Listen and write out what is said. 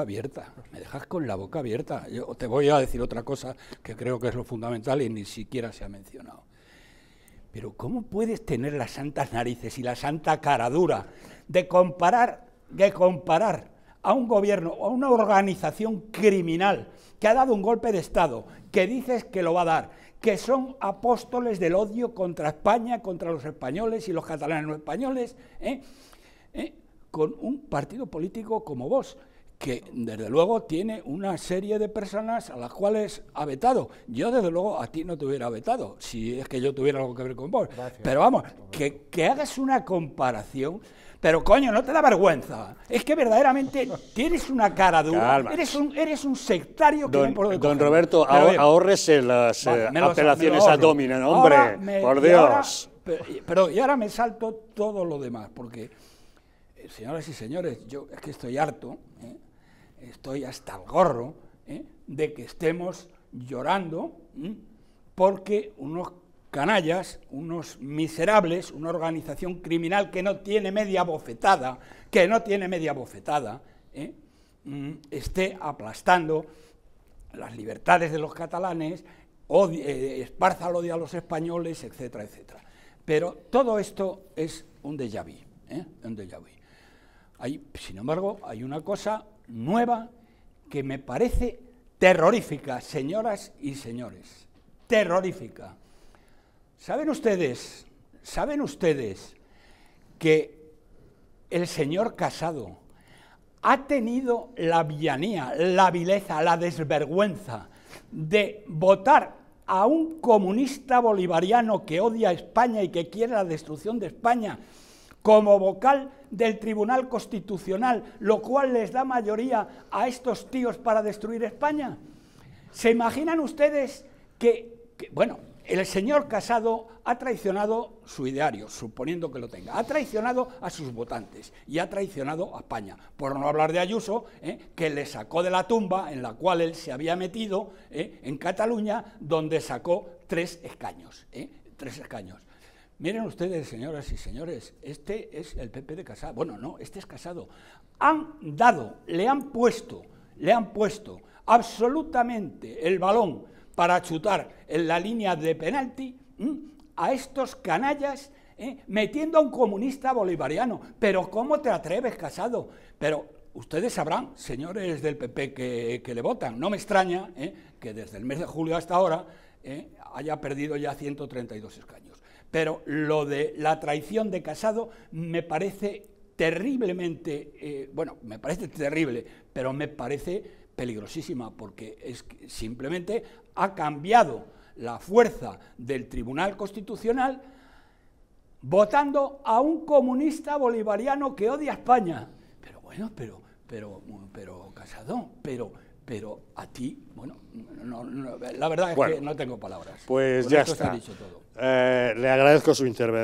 abierta, me dejas con la boca abierta. Yo te voy a decir otra cosa que creo que es lo fundamental y ni siquiera se ha mencionado. Pero ¿cómo puedes tener las santas narices y la santa caradura de comparar, de comparar a un gobierno a una organización criminal que ha dado un golpe de Estado, que dices que lo va a dar, que son apóstoles del odio contra España, contra los españoles y los catalanes no españoles, ¿eh? ¿Eh? con un partido político como vos, que desde luego tiene una serie de personas a las cuales ha vetado. Yo desde luego a ti no te hubiera vetado, si es que yo tuviera algo que ver con vos. Pero vamos, que, hagas una comparación, pero coño, no te da vergüenza. Es que verdaderamente tienes una cara dura, eres un, eres un sectario don, Roberto, ahorrese las eh, apelaciones a Dominion, hombre, por Dios. pero y ahora me salto todo lo demás, porque, eh, señoras y señores, yo es que estoy harto. ¿eh? estoy hasta el gorro ¿eh? de que estemos llorando porque unos canallas, unos miserables, una organización criminal que no tiene media bofetada, que no tiene media bofetada, ¿eh? mm, esté aplastando las libertades de los catalanes, eh, esparza el odio a los españoles, etcétera, etcétera. Pero todo esto es un déjà vu, un déjà vu sin embargo, hay una cosa nueva que me parece terrorífica, señoras y señores, terrorífica. ¿Saben ustedes, saben ustedes que el señor Casado ha tenido la villanía, la vileza, la desvergüenza de votar a un comunista bolivariano que odia a España y que quiere la destrucción de España como vocal del Tribunal Constitucional, lo cual les da mayoría a estos tíos para destruir España. ¿Se imaginan ustedes que, bueno, el señor Casado ha traicionado su ideario, suponiendo que lo tenga, ha traicionado a sus votantes y ha traicionado a España, por no hablar de Ayuso, ¿eh? que le sacó de la tumba en la cual él se había metido ¿eh? en Cataluña, donde sacó tres escaños, ¿eh? tres escaños. Miren ustedes, señoras y señores, este es el PP de Casado. Bueno, no, este es Casado. Han dado, le han puesto, le han puesto absolutamente el balón para chutar en la línea de penalti a estos canallas ¿eh? metiendo a un comunista bolivariano. Pero ¿cómo te atreves, Casado? Pero ustedes sabrán, señores del PP que, le votan, no me extraña ¿eh? que desde el mes de julio hasta ahora ¿eh? haya perdido ya 132 escaños. Pero lo de la traición de Casado me parece terriblemente, eh, bueno, me parece terrible, pero me parece peligrosísima porque es simplemente ha cambiado la fuerza del Tribunal Constitucional votando a un comunista bolivariano que odia a España. Pero bueno, pero, pero, pero Casado, pero pero a ti, bueno, la verdad es que no tengo palabras. Pues ya está. dicho todo. Eh, le agradezco su intervención.